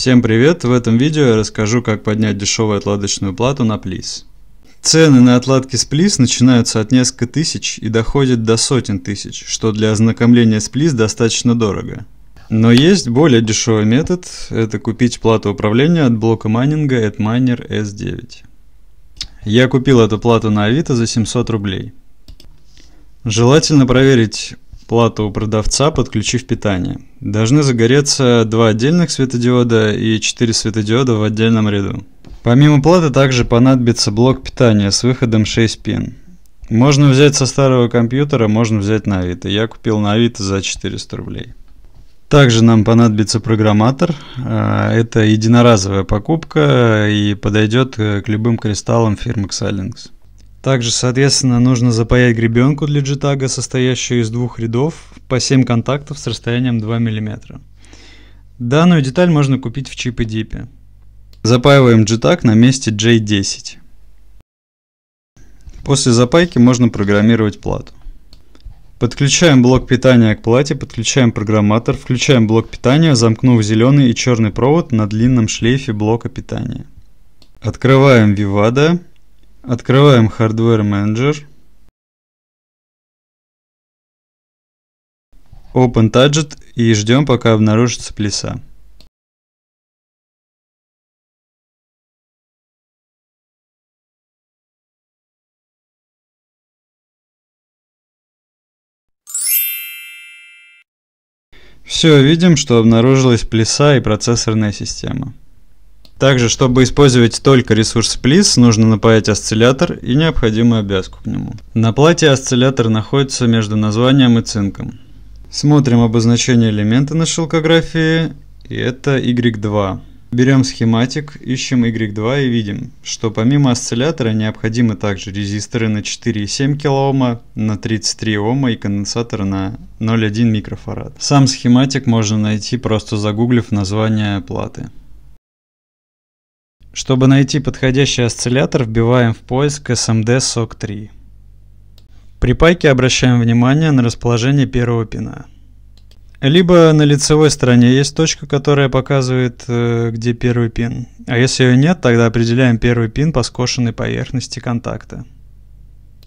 Всем привет! В этом видео я расскажу, как поднять дешевую отладочную плату на плиз. Цены на отладки с плиз начинаются от несколько тысяч и доходят до сотен тысяч, что для ознакомления с плиз достаточно дорого. Но есть более дешевый метод – это купить плату управления от блока майнинга Adminer S9. Я купил эту плату на Авито за 700 рублей. Желательно проверить плату у продавца, подключив питание. Должны загореться два отдельных светодиода и 4 светодиода в отдельном ряду. Помимо платы также понадобится блок питания с выходом 6 пин. Можно взять со старого компьютера, можно взять на Авито. Я купил на Авито за 400 рублей. Также нам понадобится программатор. А, это единоразовая покупка и подойдет к любым кристаллам фирмы Xilinx. Также, соответственно, нужно запаять гребенку для джитага, состоящую из двух рядов по 7 контактов с расстоянием 2 мм. Данную деталь можно купить в чип и дипе. Запаиваем джитаг на месте J10. После запайки можно программировать плату. Подключаем блок питания к плате, подключаем программатор, включаем блок питания, замкнув зеленый и черный провод на длинном шлейфе блока питания. Открываем Vivada Открываем Hardware Manager. Open Target и ждем пока обнаружится плеса. Все, видим, что обнаружилась плеса и процессорная система. Также, чтобы использовать только ресурс Плис, нужно напаять осциллятор и необходимую обвязку к нему. На плате осциллятор находится между названием и цинком. Смотрим обозначение элемента на шелкографии, и это Y2. Берем схематик, ищем Y2 и видим, что помимо осциллятора необходимы также резисторы на 4,7 кОм, на 33 Ом и конденсатор на 0,1 микрофарад. Сам схематик можно найти, просто загуглив название платы. Чтобы найти подходящий осциллятор, вбиваем в поиск SMD-SOC3. При пайке обращаем внимание на расположение первого пина. Либо на лицевой стороне есть точка, которая показывает, э, где первый пин. А если ее нет, тогда определяем первый пин по скошенной поверхности контакта.